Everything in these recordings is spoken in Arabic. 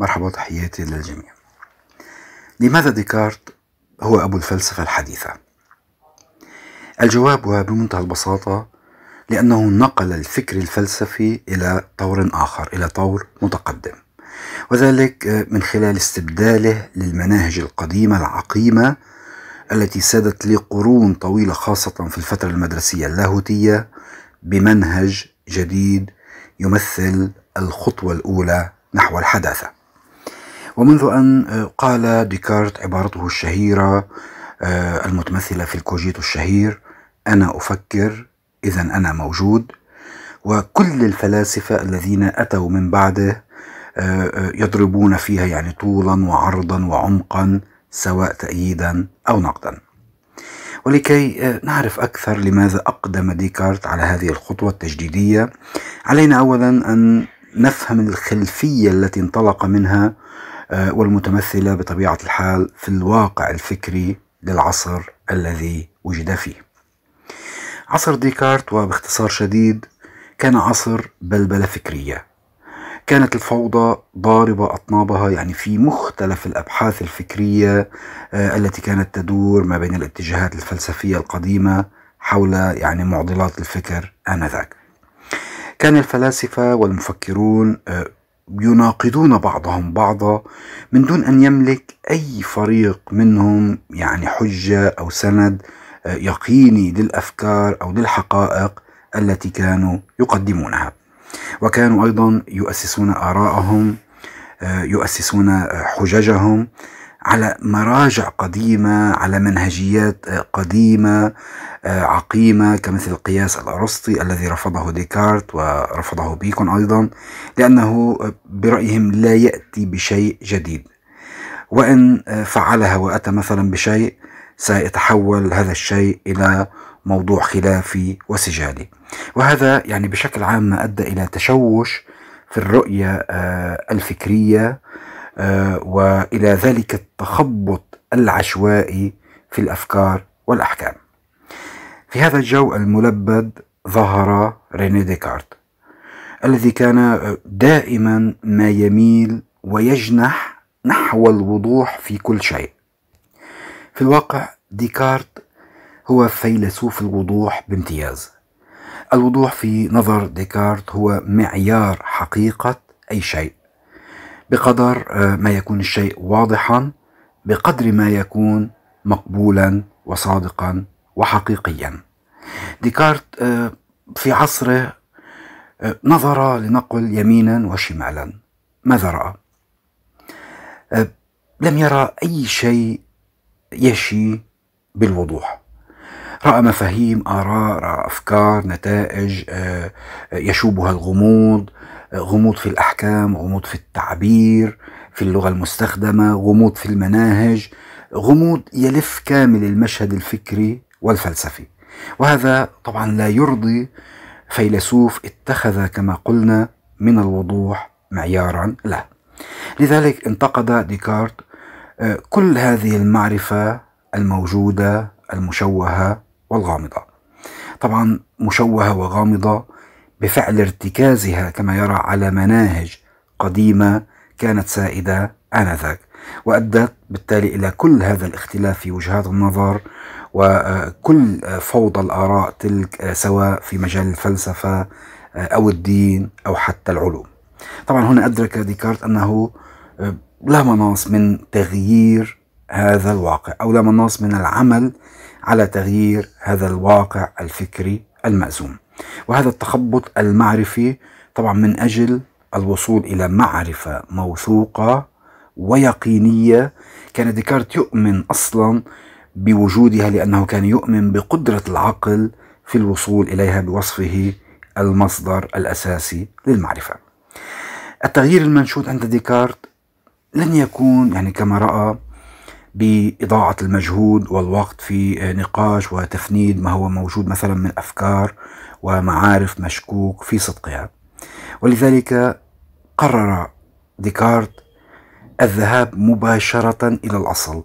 مرحبا تحياتي للجميع لماذا ديكارت هو أبو الفلسفة الحديثة؟ الجواب هو بمنتهى البساطة لأنه نقل الفكر الفلسفي إلى طور آخر إلى طور متقدم وذلك من خلال استبداله للمناهج القديمة العقيمة التي سادت لقرون طويلة خاصة في الفترة المدرسية اللاهوتية بمنهج جديد يمثل الخطوة الأولى نحو الحداثة ومنذ أن آه، قال ديكارت عبارته الشهيرة آه، المتمثلة في الكوجيت الشهير أنا أفكر إذا أنا موجود وكل الفلاسفة الذين أتوا من بعده آه، يضربون فيها يعني طولا وعرضا وعمقا سواء تأييدا أو نقدا ولكي نعرف أكثر لماذا أقدم ديكارت على هذه الخطوة التجديدية علينا أولا أن نفهم الخلفية التي انطلق منها آه، والمتمثلة بطبيعة الحال في الواقع الفكري للعصر الذي وجد فيه. عصر ديكارت وباختصار شديد كان عصر بلبلة فكرية. كانت الفوضى ضاربة أطنابها يعني في مختلف الأبحاث الفكرية آه، التي كانت تدور ما بين الاتجاهات الفلسفية القديمة حول يعني معضلات الفكر آنذاك. كان الفلاسفة والمفكرون آه، يناقضون بعضهم بعضا من دون ان يملك اي فريق منهم يعني حجه او سند آه، يقيني للافكار او للحقائق التي كانوا يقدمونها وكانوا ايضا يؤسسون اراءهم آه، يؤسسون حججهم على مراجع قديمة على منهجيات قديمة آه، عقيمة كمثل القياس الأرسطي الذي رفضه ديكارت ورفضه بيكون أيضا لأنه برأيهم لا يأتي بشيء جديد وإن فعلها وأتى مثلا بشيء سيتحول هذا الشيء إلى موضوع خلافي وسجالي وهذا يعني بشكل عام ما أدى إلى تشوش في الرؤية آه، الفكرية آه، والى ذلك التخبط العشوائي في الافكار والاحكام. في هذا الجو الملبد ظهر ريني ديكارت الذي كان دائما ما يميل ويجنح نحو الوضوح في كل شيء. في الواقع ديكارت هو فيلسوف الوضوح بامتياز. الوضوح في نظر ديكارت هو معيار حقيقة أي شيء بقدر آه، ما يكون الشيء واضحا بقدر ما يكون مقبولا وصادقا وحقيقيا ديكارت آه، في عصره آه، نظر لنقل يمينا وشمالا ماذا راى لم يرى اي شيء يشي بالوضوح راى مفاهيم اراء راى افكار نتائج يشوبها الغموض غموض في الأحكام غموض في التعبير في اللغة المستخدمة غموض في المناهج غموض يلف كامل المشهد الفكري والفلسفي وهذا طبعا لا يرضي فيلسوف اتخذ كما قلنا من الوضوح معيارا له لذلك انتقد ديكارت آه، كل هذه المعرفة الموجودة المشوهة والغامضة طبعا مشوهة وغامضة بفعل ارتكازها كما يرى على مناهج قديمة كانت سائدة آنذاك وأدت بالتالي إلى كل هذا الاختلاف في وجهات النظر وكل فوضى الآراء تلك سواء في مجال الفلسفة أو الدين أو حتى العلوم طبعا هنا أدرك ديكارت أنه آه، لا مناص من تغيير هذا الواقع أو لا مناص من العمل على تغيير هذا الواقع الفكري المأزوم وهذا التخبط المعرفي طبعا من أجل الوصول إلى معرفة موثوقة ويقينية كان ديكارت يؤمن أصلا بوجودها لأنه كان يؤمن بقدرة العقل في الوصول إليها بوصفه المصدر الأساسي للمعرفة التغيير المنشود عند ديكارت لن يكون يعني كما رأى بإضاعة المجهود والوقت في نقاش وتفنيد ما هو موجود مثلا من أفكار ومعارف مشكوك في صدقها ولذلك قرر ديكارت الذهاب مباشرة إلى الأصل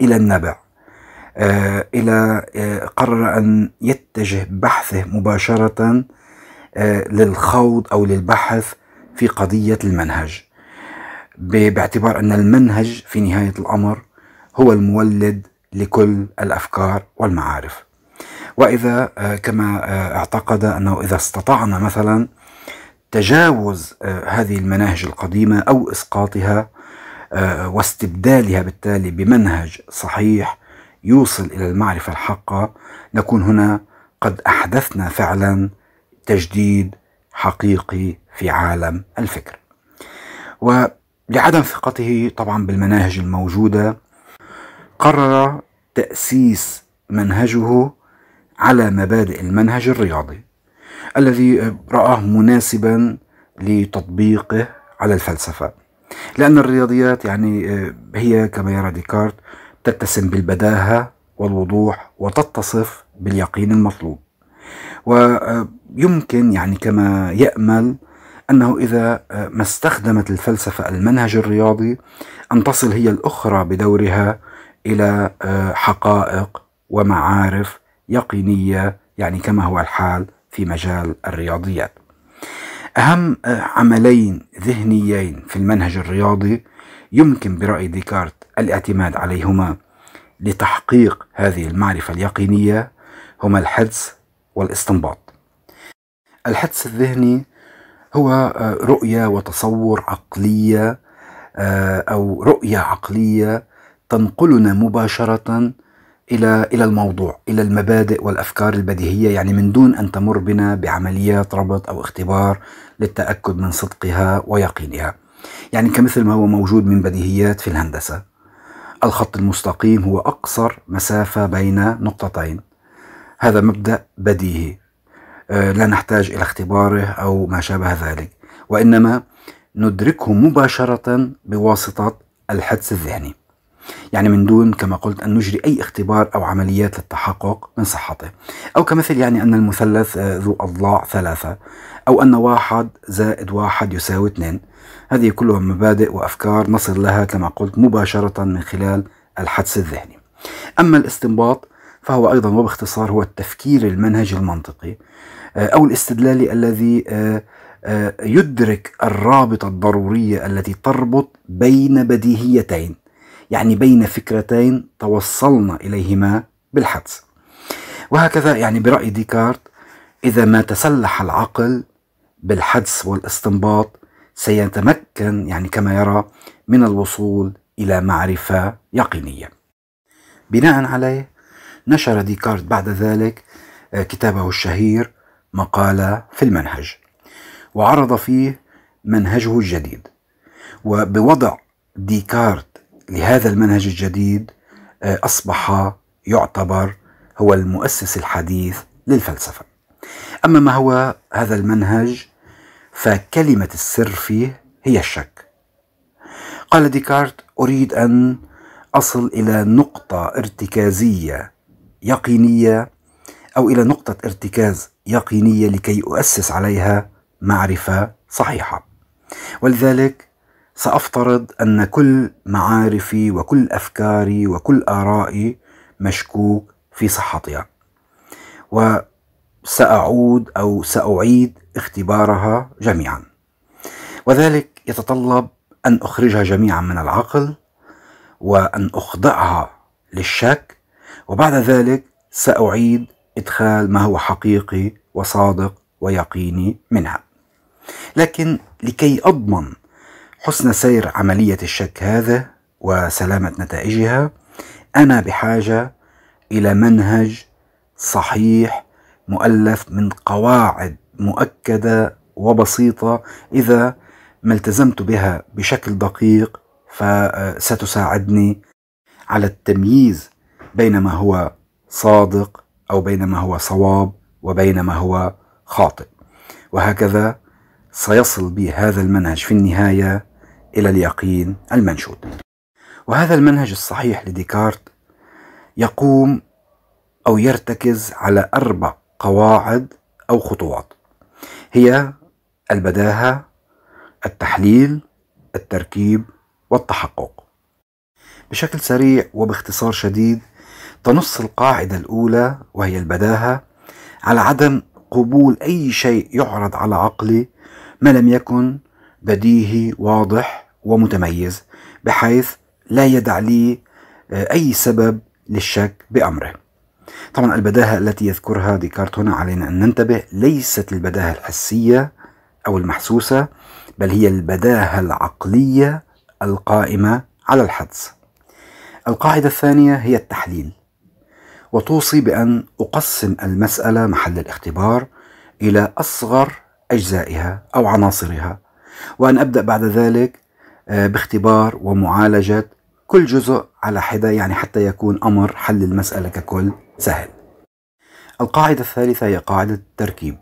إلى النبع آه، إلى آه، قرر أن يتجه بحثه مباشرة آه، للخوض أو للبحث في قضية المنهج باعتبار أن المنهج في نهاية الأمر هو المولد لكل الافكار والمعارف واذا آه، كما آه، اعتقد انه اذا استطعنا مثلا تجاوز آه، هذه المناهج القديمه او اسقاطها واستبدالها بالتالي بمنهج صحيح يوصل الى المعرفه الحقه نكون هنا قد احدثنا فعلا تجديد حقيقي في عالم الفكر ولعدم ثقته طبعا بالمناهج الموجوده قرر تأسيس منهجه على مبادئ المنهج الرياضي الذي رآه مناسبا لتطبيقه على الفلسفة لأن الرياضيات يعني آه، هي كما يرى ديكارت تتسم بالبداهة والوضوح وتتصف باليقين المطلوب ويمكن آه، يعني كما يأمل أنه إذا آه، ما استخدمت الفلسفة المنهج الرياضي أن تصل هي الأخرى بدورها إلى آه، حقائق ومعارف يقينية يعني كما هو الحال في مجال الرياضيات أهم آه، عملين ذهنيين في المنهج الرياضي يمكن برأي ديكارت الاعتماد عليهما لتحقيق هذه المعرفة اليقينية هما الحدس والاستنباط الحدس الذهني هو آه، رؤية وتصور عقلية أو رؤية عقلية تنقلنا مباشرة إلى إلى الموضوع، إلى المبادئ والأفكار البديهية، يعني من دون أن تمر بنا بعمليات ربط أو اختبار للتأكد من صدقها ويقينها. يعني كمثل ما هو موجود من بديهيات في الهندسة. الخط المستقيم هو أقصر مسافة بين نقطتين. هذا مبدأ بديهي. آه، لا نحتاج إلى اختباره أو ما شابه ذلك، وإنما ندركه مباشرة بواسطة الحدس الذهني. يعني من دون كما قلت أن نجري أي اختبار أو عمليات للتحقق من صحته أو كمثل يعني أن المثلث آه، ذو أضلاع ثلاثة أو أن واحد زائد واحد يساوي اثنين هذه كلها مبادئ وأفكار نصل لها كما قلت مباشرة من خلال الحدس الذهني أما الاستنباط فهو أيضا وباختصار هو التفكير المنهجي المنطقي آه، أو الاستدلالي الذي آه، يدرك الرابطة الضرورية التي تربط بين بديهيتين يعني بين فكرتين توصلنا إليهما بالحدس وهكذا يعني برأي ديكارت إذا ما تسلح العقل بالحدس والاستنباط سيتمكن يعني كما يرى من الوصول إلى معرفة يقينية بناء عليه نشر ديكارت بعد ذلك آه، كتابه الشهير مقالة في المنهج وعرض فيه منهجه الجديد وبوضع ديكارت لهذا المنهج الجديد آه، أصبح يعتبر هو المؤسس الحديث للفلسفة أما ما هو هذا المنهج فكلمة السر فيه هي الشك قال ديكارت أريد أن أصل إلى نقطة ارتكازية يقينية أو إلى نقطة ارتكاز يقينية لكي أؤسس عليها معرفة صحيحة ولذلك سأفترض أن كل معارفي وكل أفكاري وكل آرائي مشكوك في صحتها وسأعود أو سأعيد اختبارها جميعا وذلك يتطلب أن أخرجها جميعا من العقل وأن أخضعها للشك وبعد ذلك سأعيد إدخال ما هو حقيقي وصادق ويقيني منها لكن لكي أضمن حسن سير عملية الشك هذا وسلامة نتائجها أنا بحاجة إلى منهج صحيح مؤلف من قواعد مؤكدة وبسيطة إذا ما التزمت بها بشكل دقيق فستساعدني على التمييز بين ما هو صادق أو بين ما هو صواب وبين ما هو خاطئ وهكذا سيصل بي هذا المنهج في النهاية إلى اليقين المنشود وهذا المنهج الصحيح لديكارت يقوم أو يرتكز على أربع قواعد أو خطوات هي البداهة التحليل التركيب والتحقق بشكل سريع وباختصار شديد تنص القاعدة الأولى وهي البداهة على عدم قبول أي شيء يعرض على عقلي ما لم يكن بديهي واضح ومتميز بحيث لا يدع لي آه، أي سبب للشك بأمره طبعا البداهة التي يذكرها ديكارت هنا علينا أن ننتبه ليست البداهة الحسية أو المحسوسة بل هي البداهة العقلية القائمة على الحدس القاعدة الثانية هي التحليل وتوصي بأن أقسم المسألة محل الاختبار إلى أصغر أجزائها أو عناصرها وأن أبدأ بعد ذلك آه، باختبار ومعالجة كل جزء على حدة يعني حتى يكون أمر حل المسألة ككل سهل القاعدة الثالثة هي قاعدة التركيب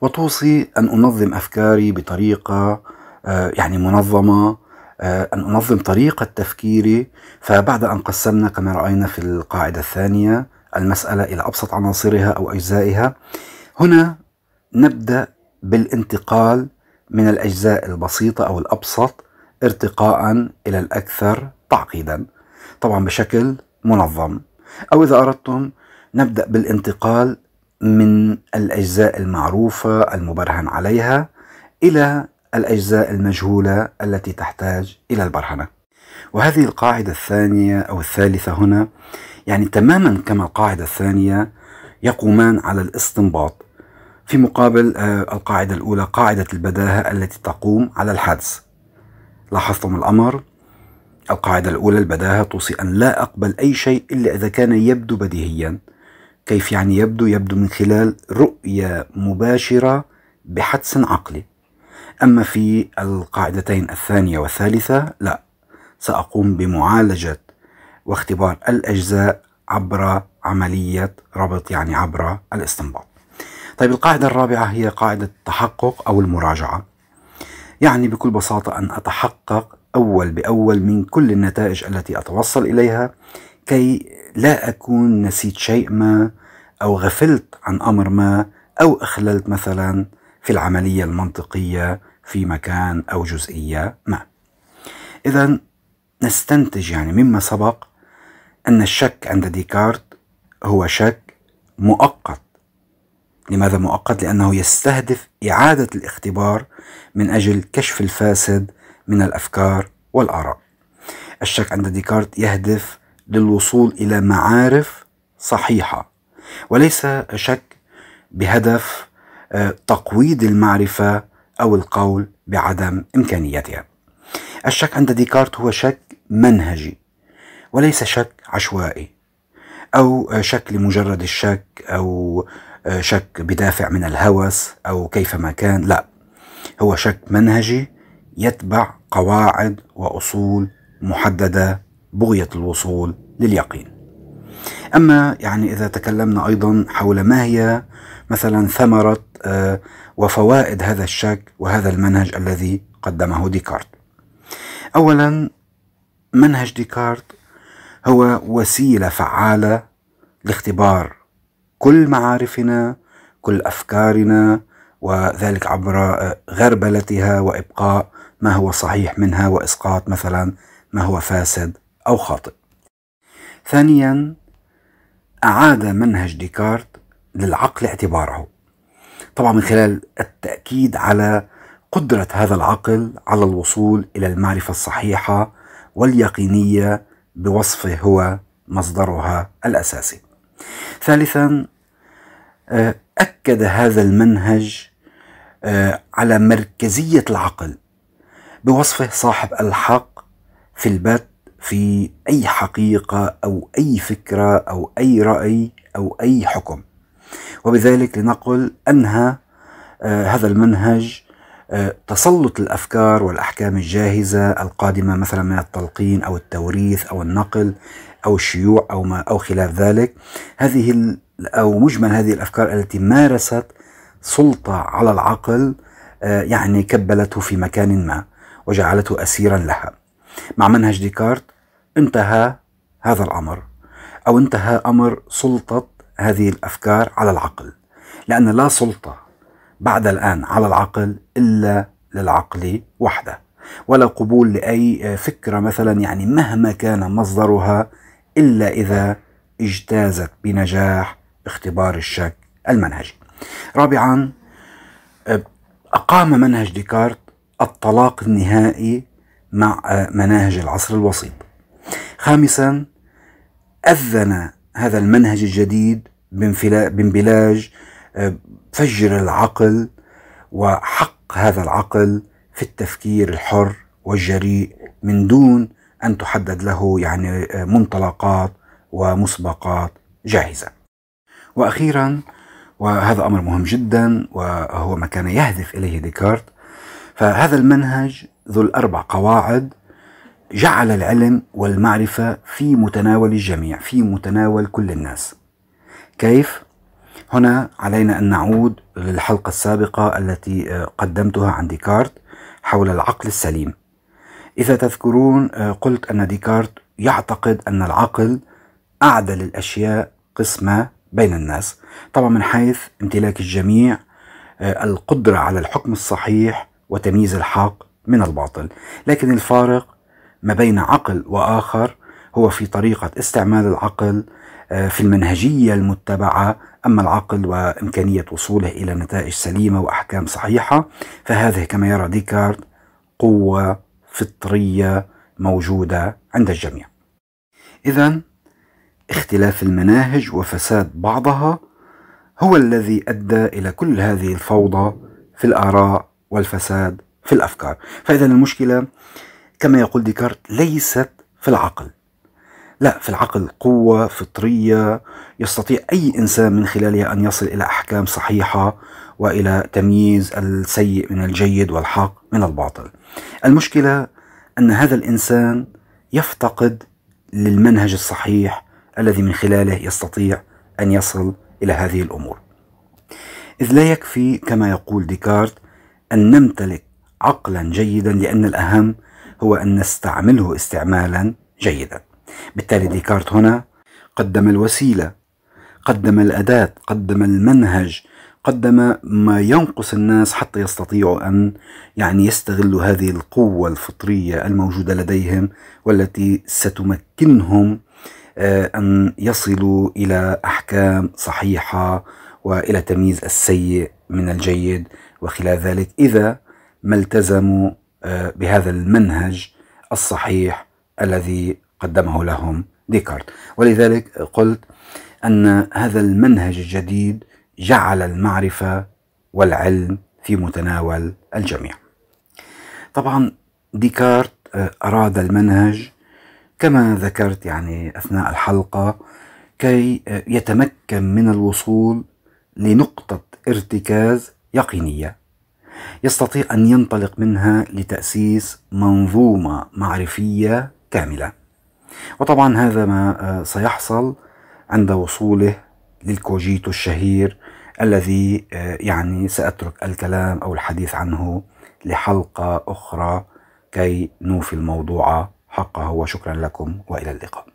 وتوصي أن أنظم أفكاري بطريقة آه، يعني منظمة آه، أن أنظم طريقة تفكيري فبعد أن قسمنا كما رأينا في القاعدة الثانية المسألة إلى أبسط عناصرها أو أجزائها هنا نبدأ بالانتقال من الأجزاء البسيطة أو الأبسط ارتقاء إلى الأكثر تعقيدا طبعا بشكل منظم أو إذا أردتم نبدأ بالانتقال من الأجزاء المعروفة المبرهن عليها إلى الأجزاء المجهولة التي تحتاج إلى البرهنة وهذه القاعدة الثانية أو الثالثة هنا يعني تماما كما القاعدة الثانية يقومان على الاستنباط في مقابل آه، القاعدة الأولى قاعدة البداهة التي تقوم على الحدس لاحظتم الأمر القاعدة الأولى البداهة توصي أن لا أقبل أي شيء إلا إذا كان يبدو بديهيا كيف يعني يبدو يبدو من خلال رؤية مباشرة بحدس عقلي أما في القاعدتين الثانية والثالثة لا سأقوم بمعالجة واختبار الأجزاء عبر عملية ربط يعني عبر الاستنباط طيب القاعدة الرابعة هي قاعدة التحقق أو المراجعة يعني بكل بساطة أن أتحقق أول بأول من كل النتائج التي أتوصل إليها كي لا أكون نسيت شيء ما أو غفلت عن أمر ما أو أخللت مثلا في العملية المنطقية في مكان أو جزئية ما إذا نستنتج يعني مما سبق أن الشك عند ديكارت هو شك مؤقت لماذا مؤقت؟ لأنه يستهدف إعادة الاختبار من أجل كشف الفاسد من الأفكار والآراء. الشك عند ديكارت يهدف للوصول إلى معارف صحيحة وليس شك بهدف آه، تقويض المعرفة أو القول بعدم إمكانيتها. الشك عند ديكارت هو شك منهجي وليس شك عشوائي أو آه، شك لمجرد الشك أو آه، شك بدافع من الهوس أو كيفما كان لا هو شك منهجي يتبع قواعد وأصول محددة بغية الوصول لليقين أما يعني إذا تكلمنا أيضا حول ما هي مثلا ثمرة آه، وفوائد هذا الشك وهذا المنهج الذي قدمه ديكارت أولا منهج ديكارت هو وسيلة فعالة لاختبار كل معارفنا كل أفكارنا وذلك عبر آه، غربلتها وإبقاء ما هو صحيح منها وإسقاط مثلا ما هو فاسد أو خاطئ ثانيا أعاد منهج ديكارت للعقل اعتباره طبعا من خلال التأكيد على قدرة هذا العقل على الوصول إلى المعرفة الصحيحة واليقينية بوصفه هو مصدرها الأساسي ثالثا آه، أكد هذا المنهج آه، على مركزية العقل بوصفه صاحب الحق في البت في أي حقيقة أو أي فكرة أو أي رأي أو أي حكم وبذلك لنقل أنهى آه، هذا المنهج تسلط الافكار والاحكام الجاهزه القادمه مثلا من التلقين او التوريث او النقل أو الشيوع أو ما أو خلاف ذلك هذه أو مجمل هذه الأفكار التي مارست سلطة على العقل آه، يعني كبلته في مكان ما وجعلته أسيرا لها مع منهج ديكارت انتهى هذا الأمر أو انتهى أمر سلطة هذه الأفكار على العقل لأن لا سلطة بعد الآن على العقل إلا للعقل وحده ولا قبول لأي آه، فكرة مثلا يعني مهما كان مصدرها إلا إذا اجتازت بنجاح اختبار الشك المنهجي رابعا أقام منهج ديكارت الطلاق النهائي مع مناهج العصر الوسيط خامسا أذن هذا المنهج الجديد بانبلاج فجر العقل وحق هذا العقل في التفكير الحر والجريء من دون أن تحدد له يعني آه، منطلقات ومسبقات جاهزة وأخيرا وهذا أمر مهم جدا وهو ما كان يهدف إليه ديكارت فهذا المنهج ذو الأربع قواعد جعل العلم والمعرفة في متناول الجميع في متناول كل الناس كيف؟ هنا علينا أن نعود للحلقة السابقة التي آه، قدمتها عن ديكارت حول العقل السليم إذا تذكرون آه، قلت أن ديكارت يعتقد أن العقل أعدل الأشياء قسمة بين الناس طبعا من حيث امتلاك الجميع آه، القدرة على الحكم الصحيح وتمييز الحق من الباطل لكن الفارق ما بين عقل وآخر هو في طريقة استعمال العقل آه، في المنهجية المتبعة أما العقل وإمكانية وصوله إلى نتائج سليمة وأحكام صحيحة فهذه كما يرى ديكارت قوة فطرية موجودة عند الجميع. إذا اختلاف المناهج وفساد بعضها هو الذي أدى إلى كل هذه الفوضى في الآراء والفساد في الأفكار، فإذا المشكلة كما يقول ديكارت ليست في العقل لا في العقل قوة فطرية يستطيع أي إنسان من خلالها أن يصل إلى أحكام صحيحة وإلى تمييز السيء من الجيد والحق من الباطل المشكلة أن هذا الإنسان يفتقد للمنهج الصحيح الذي من خلاله يستطيع أن يصل إلى هذه الأمور إذ لا يكفي كما يقول ديكارت أن نمتلك عقلا جيدا لأن الأهم هو أن نستعمله استعمالا جيدا بالتالي ديكارت هنا قدم الوسيله قدم الاداه قدم المنهج قدم ما ينقص الناس حتى يستطيعوا ان يعني يستغلوا هذه القوه الفطريه الموجوده لديهم والتي ستمكنهم آه، ان يصلوا الى احكام صحيحه والى تمييز السيء من الجيد وخلال ذلك اذا ما التزموا آه، بهذا المنهج الصحيح الذي قدمه لهم ديكارت ولذلك قلت أن هذا المنهج الجديد جعل المعرفة والعلم في متناول الجميع طبعا ديكارت آه، أراد المنهج كما ذكرت يعني أثناء الحلقة كي آه، يتمكن من الوصول لنقطة ارتكاز يقينية يستطيع أن ينطلق منها لتأسيس منظومة معرفية كاملة وطبعا هذا ما آه، سيحصل عند وصوله للكوجيتو الشهير الذي آه، يعني سأترك الكلام أو الحديث عنه لحلقة أخرى كي نوفي الموضوع حقه وشكرا لكم وإلى اللقاء